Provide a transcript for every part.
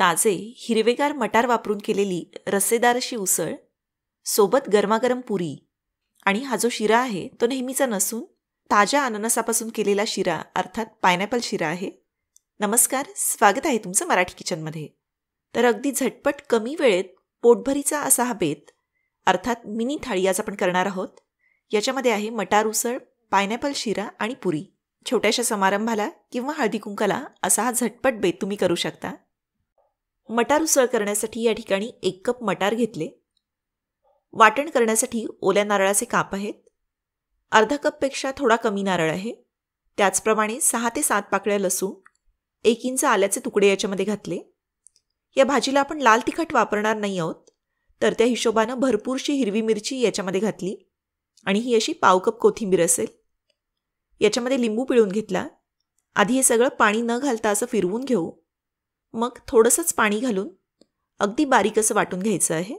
ताजे हिरवेगार मटार वापरून केलेली रसेदार अशी उसळ सोबत गरमागरम पुरी आणि हा जो शिरा आहे तो नेहमीचा नसून ताज्या अननसापासून केलेला शिरा अर्थात पायनॅपल शिरा आहे नमस्कार स्वागत आहे तुमचं मराठी किचनमध्ये तर अगदी झटपट कमी वेळेत पोटभरीचा असा हा बेत अर्थात मिनी थाळी आज आपण करणार आहोत याच्यामध्ये आहे मटार उसळ पायनॅपल शिरा आणि पुरी छोट्याशा समारंभाला किंवा हळदी कुंकाला असा हा झटपट बेत तुम्ही करू शकता मटार उसळ करण्यासाठी या ठिकाणी एक कप मटार घेतले वाटण करण्यासाठी ओल्या नारळाचे काप आहेत अर्धा कपपेक्षा थोडा कमी नारळ आहे त्याचप्रमाणे सहा ते सात पाकळ्या लसूण एक इंच आल्याचे तुकडे याच्यामध्ये घातले या भाजीला आपण लाल तिखट वापरणार नाही आहोत तर त्या हिशोबानं भरपूरशी हिरवी मिरची याच्यामध्ये घातली आणि ही अशी पाव कप कोथिंबीर असेल याच्यामध्ये लिंबू पिळून घेतला आधी हे सगळं पाणी न घालता असं फिरवून घेऊ मग थोडंसंच पाणी घालून अगदी बारीक असं वाटून घ्यायचं आहे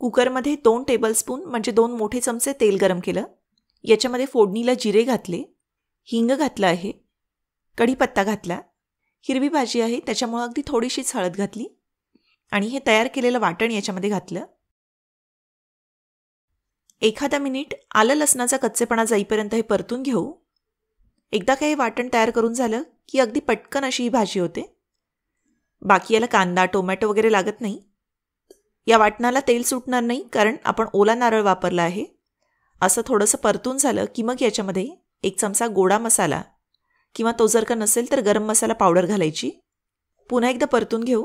कुकरमध्ये दोन टेबलस्पून म्हणजे दोन मोठे चमचे तेल गरम केलं याच्यामध्ये फोडणीला जिरे घातले हिंग घातलं आहे कढीपत्ता घातला हिरवी भाजी आहे त्याच्यामुळं अगदी थोडीशीच हळद घातली आणि हे तयार केलेलं वाटण याच्यामध्ये घातलं एखादा मिनिट आलं लसणाचा कच्चेपणा जाईपर्यंत हे परतून घेऊ एकदा काही वाटण तयार करून झालं की अगदी पटकन अशी ही भाजी होते बाकी याला कांदा टोमॅटो वगैरे लागत नाही या वाटणाला तेल सुटणार नाही कारण आपण ओला नारळ वापरला आहे असं थोडंसं परतून झालं की मग याच्यामध्ये एक चमचा गोडा मसाला किंवा तो जर का नसेल तर गरम मसाला पावडर घालायची पुन्हा एकदा परतून घेऊ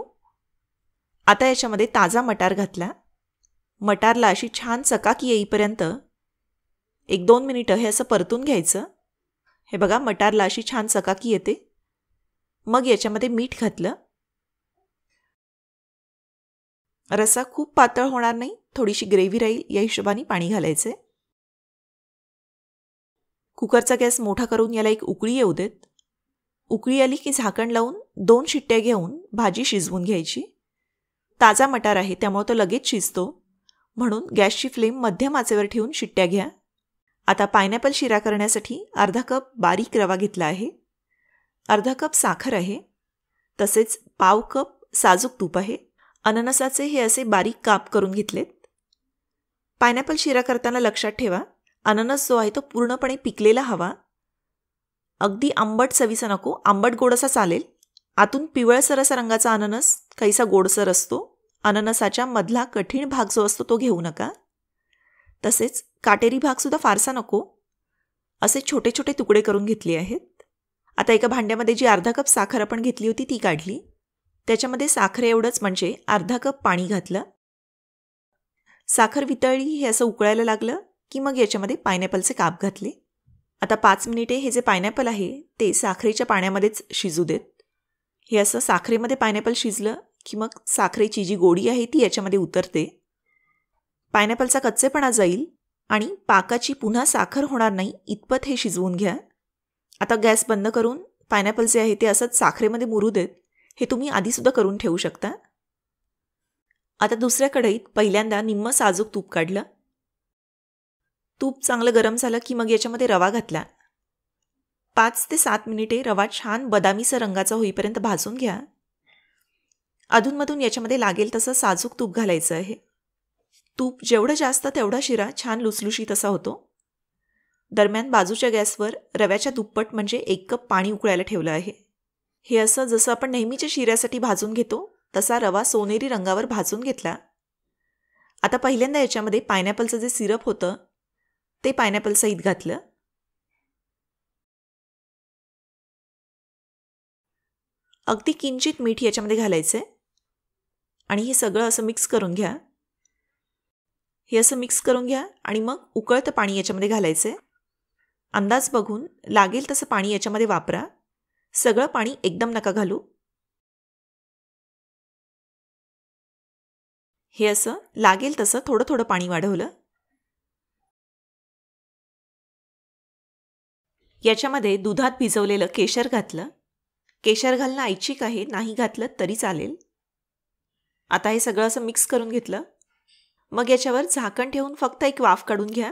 आता याच्यामध्ये ताजा मटार घातला मटारला अशी छान चकाकी येईपर्यंत एक दोन मिनिटं हे असं परतून घ्यायचं हे बघा मटारला अशी छान चकाकी येते मग याच्यामध्ये मीठ घातलं रसा खूप पातळ होणार नाही थोडीशी ग्रेव्ही राहील या हिशोबाने पाणी घालायचे कुकरचा गॅस मोठा करून याला एक उकळी येऊ देत उकळी आली की झाकण लावून दोन शिट्ट्या घेऊन भाजी शिजवून घ्यायची ताजा मटार आहे त्यामुळे तो लगेच शिजतो म्हणून गॅसची फ्लेम मध्यम आचेवर ठेवून शिट्ट्या घ्या आता पायनॅपल शिरा करण्यासाठी अर्धा कप बारीक रवा घेतला आहे अर्धा कप साखर आहे तसेच पाव कप साजूक तूप आहे अननसाचे हे असे बारीक काप करून घेतलेत पायनॅपल शिरा करताना लक्षात ठेवा अननस जो आहे तो पूर्णपणे पिकलेला हवा अगदी आंबट चवीचा नको आंबट गोडसा चालेल आतून पिवळसर असा रंगाचा अननस काहीसा गोडसर असतो अननसाच्या मधला कठीण भाग जो असतो तो घेऊ नका तसेच काटेरी भागसुद्धा फारसा नको असे छोटे छोटे तुकडे करून घेतले आहेत आता एका भांड्यामध्ये जी अर्धा कप साखर आपण घेतली होती ती काढली त्याच्यामध्ये साखर एवढंच म्हणजे अर्धा कप पाणी घातलं साखर वितळली हे असं उकळायला लागलं की मग याच्यामध्ये पायनॅपलचे काप घातले आता पाच मिनिटे हे जे पायनॅपल आहे ते साखरेच्या पाण्यामध्येच शिजू देत हे असं साखरेमध्ये पायनॅपल शिजलं की मग साखरेची जी गोडी आहे ती याच्यामध्ये उतरते पायनॅपलचा कच्चेपणा जाईल आणि पाकाची पुन्हा साखर होणार नाही इतपत हे शिजवून घ्या आता गॅस बंद करून पायनॅपल जे आहे ते असंच साखरेमध्ये मुरू देत हे तुम्ही आधीसुद्धा करून ठेवू शकता आता दुसऱ्या कढईत पहिल्यांदा निम्म साजूक तूप काढलं तूप चांगलं गरम झालं की मग याच्यामध्ये रवा घातला पाच ते सात मिनिटे रवा छान बदामीसर रंगाचा होईपर्यंत भाजून घ्या अधूनमधून याच्यामध्ये लागेल तसं साजूक तूप घालायचं आहे तूप जेवढं जास्त तेवढा शिरा छान लुसलुशी तसा होतो दरम्यान बाजूच्या गॅसवर रव्याच्या दुप्पट म्हणजे एक कप पाणी उकळायला ठेवलं आहे हे असं जसं आपण नेहमीच्या शिऱ्यासाठी भाजून घेतो तसा रवा सोनेरी रंगावर भाजून घेतला आता पहिल्यांदा याच्यामध्ये पायनॅपलचं जे सिरप होतं ते पायनॅपल सहित घातलं अगदी किंचित मीठ याच्यामध्ये घालायचं आहे आणि हे सगळं असं मिक्स करून घ्या हे असं मिक्स करून घ्या आणि मग उकळतं पाणी याच्यामध्ये घालायचं आहे अंदाज बघून लागेल तसं पाणी याच्यामध्ये वापरा सगळं पाणी एकदम नका घालू हे असं लागेल तसं थोडं थोडं पाणी वाढवलं याच्यामध्ये दुधात भिजवलेलं केशर घातलं केशर घालणं ऐच्छिक आहे नाही घातलं तरी चालेल आता हे सगळं असं मिक्स करून घेतलं मग याच्यावर झाकण ठेवून फक्त एक वाफ काढून घ्या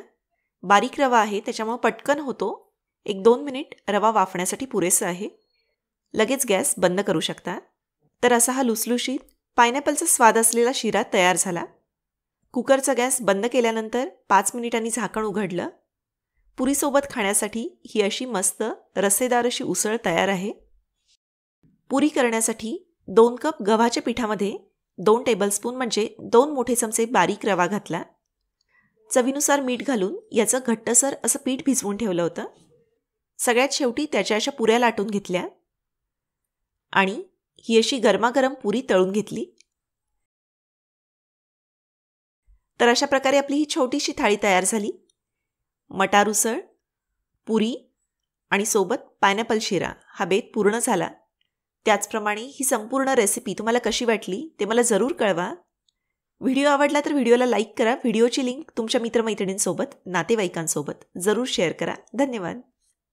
बारीक रवा आहे त्याच्यामुळं पटकन होतो एक दोन मिनिट रवा वाफण्यासाठी पुरेसं आहे लगेच गॅस बंद करू शकता तर असा हा लुसलुशीत पायनॅपलचा स्वाद असलेला शिरा तयार झाला कुकरचा गॅस बंद केल्यानंतर पाच मिनिटांनी झाकण उघडलं पुरीसोबत खाण्यासाठी ही अशी मस्त रसेदार अशी उसळ तयार आहे पुरी करण्यासाठी दोन कप गव्हाच्या पिठामध्ये दोन टेबलस्पून म्हणजे दोन मोठे चमचे बारीक रवा घातला चवीनुसार मीठ घालून याचं घट्टसर असं पीठ भिजवून ठेवलं होतं सगळ्यात शेवटी त्याच्या अशा पुऱ्या लाटून घेतल्या आणि ही अशी गरमागरम पुरी तळून घेतली तर अशा प्रकारे आपली ही छोटीशी थाळी तयार झाली मटार उसळ पुरी आणि सोबत पायनॅपल शिरा हा बेत पूर्ण झाला त्याचप्रमाणे ही संपूर्ण रेसिपी तुम्हाला कशी वाटली ते मला जरूर कळवा व्हिडिओ आवडला तर व्हिडिओला लाईक करा व्हिडिओची लिंक तुमच्या मित्रमैत्रिणींसोबत नातेवाईकांसोबत जरूर शेअर करा धन्यवाद